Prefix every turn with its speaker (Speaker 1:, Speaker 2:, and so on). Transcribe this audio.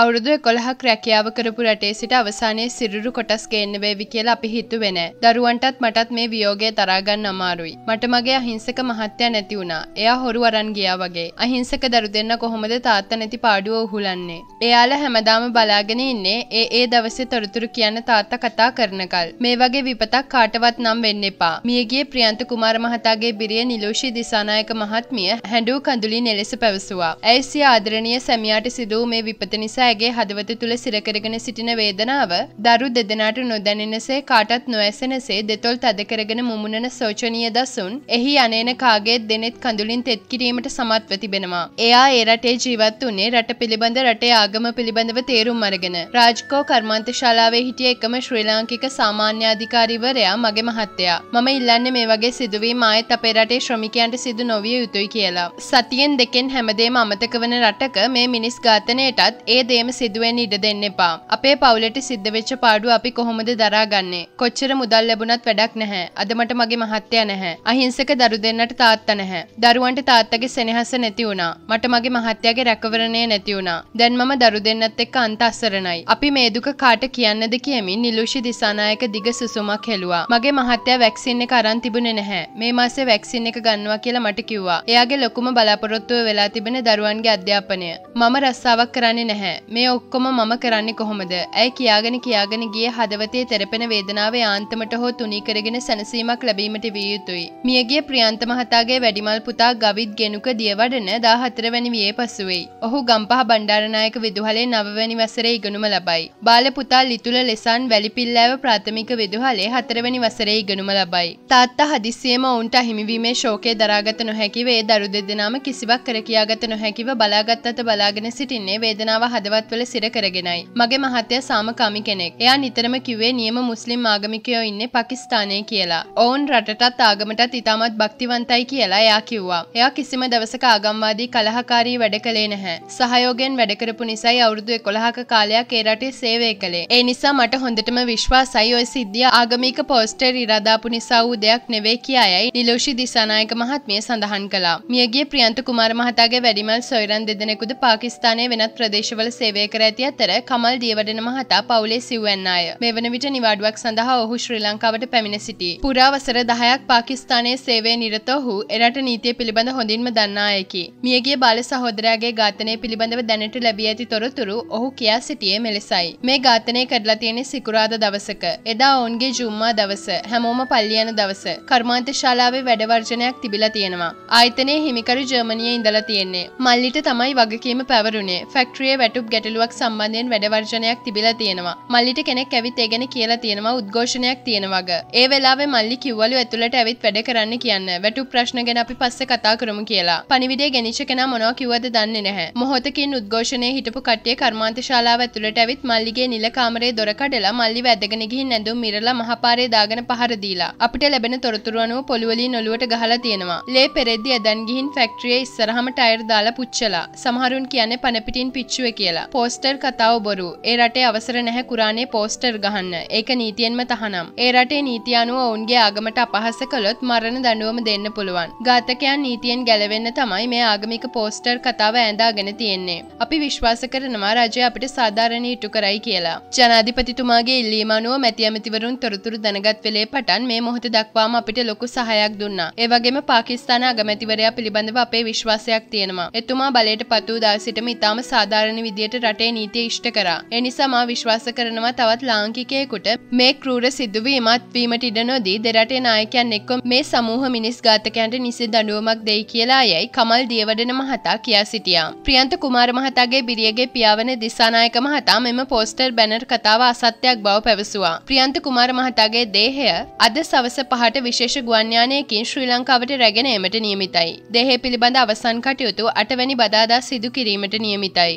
Speaker 1: අවුරුදු එකොළහක් රැකියාව කරපු රටේ සිට අවසානයේ සිරුරු කොටස් ගේන්න වේවි කියලා අපි හිතුවේ නෑ. දරුවන්ටත් මටත් මේ වියෝගය දරා ගන්න අමාරුයි. මට මගේ අහිංසක මහත්තයා නැති වුණා. එයා හොරු අරන් ගියා වගේ. අහිංසක දරු දෙන්න කොහොමද තාත්තා නැති පාඩුව උහුලන්නේ? එයාලා හැමදාම බලාගෙන ඉන්නේ ඒ ඒ දවසේ තොරතුරු කියන්න තාත්තා කතා කරනකල්. මේ වගේ විපතක් කාටවත් නම් වෙන්න එපා. මියගිය ප්‍රියන්ත කුමාර මහතාගේ බිරිය නිලෝෂී දිසානායක මහත්මිය හැඬු කඳුලින් එලෙස පැවසුවා. ඇයි සිය ආදරණීය සැමියාට සිදු මේ විපත නිසා ඇගේ හදවත තුළ සිරකරගෙන සිටින වේදනාව දරු දෙදෙනාට නොදැනෙනසේ කාටත් නොඇසෙනසේ දෙතොල් තද කරගෙන මුමුණන සෝචනීය දසුන් එහි අනේන කාගේ දෙනෙත් කඳුලින් තෙත් කිරීමට සමත්ව තිබෙනවා. එයා ඒ රටේ ජීවත් වුණේ රට පිළිබඳ රටේ ආගම පිළිබඳව තේරුම් අරගෙන රාජ්කෝ කර්මාන්ත ශාලාවේ හිටිය එකම ශ්‍රී ලාංකික සාමාන්‍යාධිකාරිවරයා මගේ මහත්තයා. මම ඉල්ලන්නේ මේ වගේ සිදුවීම් ආයෙත් අපේ රටේ ශ්‍රමිකයන්ට සිදු නොවිය යුතුයි කියලා. සතියෙන් දෙකෙන් හැමදේම අමතක වන රටක මේ මිනිස් ඝාතනයටත් ඒ දේ වගේම සිදුවෙන් ඉඩ දෙන්න එපා. අපේ පවුලට සිද්ධ වෙච්ච පාඩුව අපි කොහොමද දරාගන්නේ? කොච්චර මුදල් ලැබුණත් වැඩක් නැහැ. අද මට මගේ මහත්තයා නැහැ. අහිංසක දරු දෙන්නට තාත්තා නැහැ. දරුවන්ට තාත්තගේ සෙනෙහස නැති වුණා. මට මගේ මහත්තයාගේ රැකවරණය නැති වුණා. දැන් මම දරු දෙන්නත් එක්ක අන්ත අසරණයි. අපි මේ දුක කාට කියන්නද කියමින් නිලුෂි දිසානායක දිග සුසුමක් හෙළුවා. මගේ මහත්තයා වැක්සින් එක අරන් තිබුණේ නැහැ. මේ මාසේ වැක්සින් එක ගන්නවා කියලා මට කිව්වා. එයාගේ ලොකුම බලාපොරොත්තුව වෙලා තිබෙන දරුවන්ගේ අධ්‍යාපනය. මම රස්සාවක් කරන්නේ නැහැ. මේ ඔක්කොම මම කරන්නේ කොහොමද? ඇයි කියාගෙන කියාගෙන ගියේ හදවතේ තෙරපෙන වේදනාවේ යාන්තමට හෝ තුනී කරගෙන සැනසීමක් ලැබීමට විය යුතුයි. මියගිය ප්‍රියන්ත මහතාගේ වැඩිමල් පුතා ගවිත් ගෙනුක දියවඩන 14 වැනි වියේ පසුවෙයි. ඔහු ගම්පහ බණ්ඩාරනායක විදුහලේ 9 වැනි වසරේ ඉගෙනුම ලබයි. බාල පුතා ලිතුල ලෙසන් වැලිපිල්ලෑව ප්‍රාථමික විදුහලේ 4 වැනි වසරේ ඉගෙනුම ලබයි. තාත්තා හදිස්සියෙම ඔවුන්ට අහිමිවීමේ ශෝකය දරාගත නොහැකිව ඒ දරු දෙදෙනාම කිසිවක් කර කියාගත නොහැකිව බලාගත් අත බලාගෙන සිටින්නේ වේදනාව හද හදවත්වල සිර කරගෙනයි. මගේ මහත්තය සාමකාමි කෙනෙක්. එයා නිතරම කිව්වේ නියම මුස්ලිම් ආගමිකයෝ ඉන්නේ පකිස්ථානය කියලා. ඔවුන් රටටත් ආගමටත් ඉතාමත් භක්තිවන්තයි කියලා එයා කිව්වා. එයා කිසිම දවසක ආගම්වාදී කලහකාරී වැඩ කළේ නැහැ. සහයෝගයෙන් වැඩ කරපු නිසායි අවුරුදු 11ක කාලයක් ඒ රටේ සේවය කළේ. ඒ නිසා මට හොඳටම විශ්වාසයි ඔය සිද්ධිය ආගමික පෝස්ටර් ඉරාදාපු නිසා වූ දෙයක් නෙවෙයි කියායයි නිලෝෂි දිසානායක මහත්මිය සඳහන් කළා. මියගිය ප්‍රියන්ත කුමාර මහතාගේ වැඩිමල් සොයුරන් දෙදෙනෙකුද පාකිස්තානයේ වෙනත් ප්‍රදේශවල සේවය කර ඇති අතර කමල් දියවඩන මහතා පවුලේ සිව්වැන්න අය. මෙවන විට නිවාඩුවක් සඳහා ඔහු ශ්‍රී ලංකාවට පැමිණ සිටි. පුරා වසර 10ක් පාකිස්තානයේ සේවයේ නිරත ඔහු එරට නීතිය පිළිබඳ හොඳින්ම දන්නා අයෙකි. මියගිය බාල සහෝදරයාගේ ඝාතනය පිළිබඳව දැනට ලැබී ඇති තොරතුරු ඔහු කියා සිටියේ මෙලෙසයි. මේ ඝාතනය කරලා තියෙන්නේ සිකුරාදා දවසක. එදා ඔවුන්ගේ ජුම්මා දවස. හැමෝම පල්ලි යන දවස. කර්මාන්ත ශාලාවේ වැඩ වර්ජනයක් තිබිලා තියෙනවා. ආයතනයේ හිමිකරු ජර්මනියේ ඉඳලා තියෙන්නේ. මල්ලිට තමයි වගකීම පැවරුණේ. ෆැක්ටරියේ වැටු සබ් ගැටලුවක් සම්බන්ධයෙන් වැඩවර්ජනයක් තිබිලා තියෙනවා. මල්ලිට කෙනෙක් ඇවිත් ඒ ගැන කියලා තියෙනවා උද්ඝෝෂණයක් තියෙන වග. ඒ වෙලාවේ මල්ලි කිව්වලු ඇතුළට ඇවිත් වැඩ කරන්න කියන්න. වැටුප් ප්‍රශ්න ගැන අපි පස්සේ කතා කරමු කියලා. පණිවිඩය ගෙනිච්ච කෙනා මොනවා කිව්වද දන්නේ නැහැ. මොහොතකින් උද්ඝෝෂණයේ හිටපු කට්ටිය කර්මාන්ත ශාලාව ඇතුළට ඇවිත් මල්ලිගේ නිල කාමරේ දොර කඩලා මල්ලිව ඇදගෙන ගිහින් ඇඳුම් මිරලා මහපාරේ දාගෙන පහර දීලා. අපිට ලැබෙන තොරතුරු අනුව පොළුවලින් ඔලුවට ගහලා තියෙනවා. ලේ පෙරෙද්දි ඇදන් ගිහින් ෆැක්ටරියේ ඉස්සරහම ටයර් දාලා පුච්චලා. සමහරුන් කියන්නේ පනපිටින් පිච්චුවේ කියලා. කියලා. පෝස්ටර් කතාව බොරු. ඒ රටේ අවසර නැහැ කුරානේ පෝස්ටර් ගහන්න. ඒක නීතියෙන්ම තහනම්. ඒ රටේ නීති අනුව ඔවුන්ගේ ආගමට අපහාස කළොත් මරණ දඬුවම දෙන්න පුළුවන්. ඝාතකයන් නීතියෙන් ගැලවෙන්න තමයි මේ ආගමික පෝස්ටර් කතාව ඇඳාගෙන තියෙන්නේ. අපි විශ්වාස කරනවා රජය අපිට සාධාරණ ඉටු කරයි කියලා. ජනාධිපතිතුමාගේ ඉල්ලීම අනුව මැති ඇමතිවරුන් තොරතුරු දැනගත් වෙලේ පටන් මේ මොහොත දක්වාම අපිට ලොකු සහයක් දුන්නා. ඒ වගේම පාකිස්තාන අගමැතිවරයා පිළිබඳව අපේ විශ්වාසයක් තියෙනවා. එතුමා බලයට පත් වූ දවසිටම ඉතාම සාධාරණ විදියට විදියට රටේ නීතිය ඉෂ්ට කරා. එනිසා මා විශ්වාස කරනවා තවත් ලාංකිකයෙකුට මේ ක්‍රූර සිදුවීම අත්වීමට ඉඩ නොදී දෙරටේ නායකයන් එක්ව මේ සමූහ මිනිස් ඝාතකයන්ට නිසි දඬුවමක් දෙයි කියලා යයි කමල් දියවඩන මහතා කියා සිටියා. ප්‍රියන්ත කුමාර මහතාගේ බිරියගේ පියාවන දිසානායක මහතා මෙම පෝස්ටර් බැනර් කතාව අසත්‍යයක් බව පැවසුවා. ප්‍රියන්ත කුමාර මහතාගේ දේහය අද සවස පහට විශේෂ ගුවන්යානයකින් ශ්‍රී ලංකාවට රැගෙන ඒමට නියමිතයි. දෙහේ පිළිබඳ අවසන් කටයුතු අටවැනි බදාදා සිදු කිරීමට නියමිතයි.